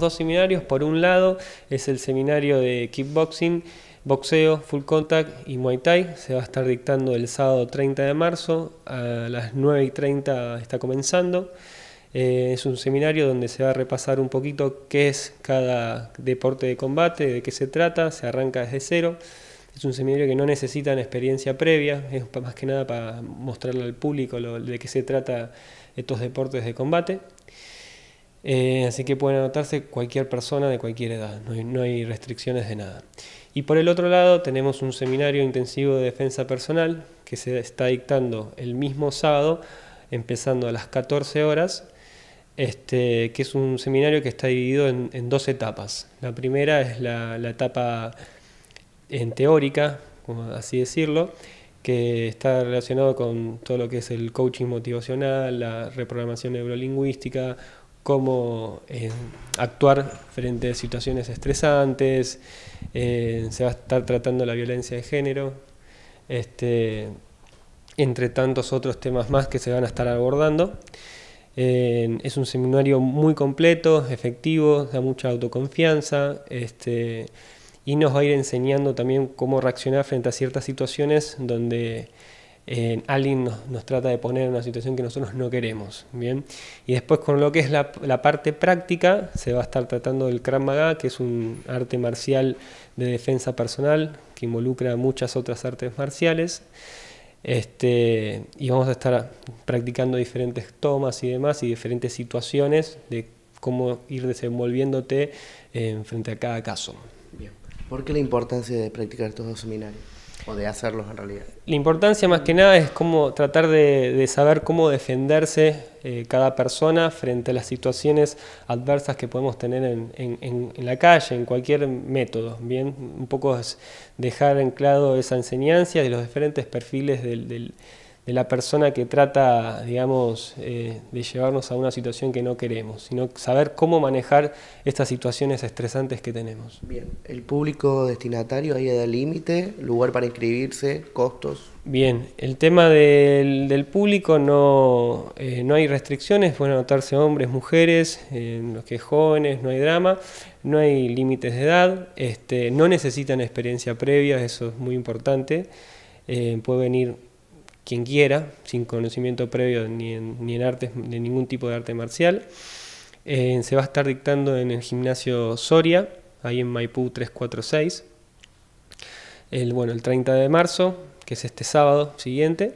dos seminarios. Por un lado es el seminario de kickboxing, boxeo, full contact y muay thai. Se va a estar dictando el sábado 30 de marzo a las 9 y 30 está comenzando. Eh, es un seminario donde se va a repasar un poquito qué es cada deporte de combate, de qué se trata, se arranca desde cero. Es un seminario que no necesitan experiencia previa, es más que nada para mostrarle al público de qué se trata estos deportes de combate. Eh, así que pueden anotarse cualquier persona de cualquier edad, no hay, restricciones de nada. Y por el otro lado tenemos un seminario intensivo de defensa personal que se está dictando el mismo sábado, empezando a las 14 horas, este, que es un seminario que está dividido en, dos etapas. La primera es la, etapa en teórica, como así decirlo, que está relacionado con todo lo que es el coaching motivacional, la reprogramación neurolingüística, cómo eh, actuar frente a situaciones estresantes, eh, se va a estar tratando la violencia de género, este, entre tantos otros temas más que se van a estar abordando. es un seminario muy completo, efectivo, da mucha autoconfianza este, y nos va a ir enseñando también cómo reaccionar frente a ciertas situaciones donde eh, alguien nos, trata de poner en una situación que nosotros no queremos. ¿bien? Y después con lo que es la, parte práctica, se va a estar tratando del Krav Maga, que es un arte marcial de defensa personal que involucra muchas otras artes marciales. Este, y vamos a estar practicando diferentes tomas y demás y diferentes situaciones de cómo ir desenvolviéndote eh, frente a cada caso. Bien. ¿Por qué la importancia de practicar estos dos seminarios? O de hacerlos en realidad. La importancia más que nada es cómo tratar de, saber cómo defenderse eh, cada persona frente a las situaciones adversas que podemos tener en, la calle, en cualquier método. Bien, un poco es dejar anclado esa enseñanza de los diferentes perfiles del de la persona que trata, digamos, eh, de llevarnos a una situación que no queremos, sino saber cómo manejar estas situaciones estresantes que tenemos. Bien, ¿el público destinatario ahí da límite, lugar para inscribirse, costos? Bien, el tema del, público no, eh, no hay restricciones, pueden anotarse hombres, mujeres, eh, los que jóvenes, no hay drama, no hay límites de edad, este, no necesitan experiencia previa, eso es muy importante, puede venir quien quiera, sin conocimiento previo ni en, artes, de ningún tipo de arte marcial. Eh, se va a estar dictando en el gimnasio Soria, ahí en Maipú 346, el, bueno, el 30 de marzo, que es este sábado siguiente.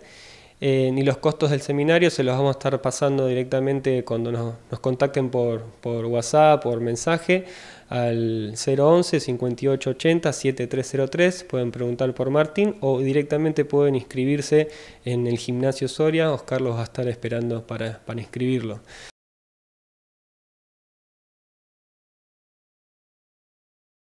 Eh, ni los costos del seminario, se los vamos a estar pasando directamente cuando nos, nos contacten por, WhatsApp, por mensaje, al 011 5880 7303. Pueden preguntar por Martín o directamente pueden inscribirse en el gimnasio Soria. Oscar los va a estar esperando para inscribirlo.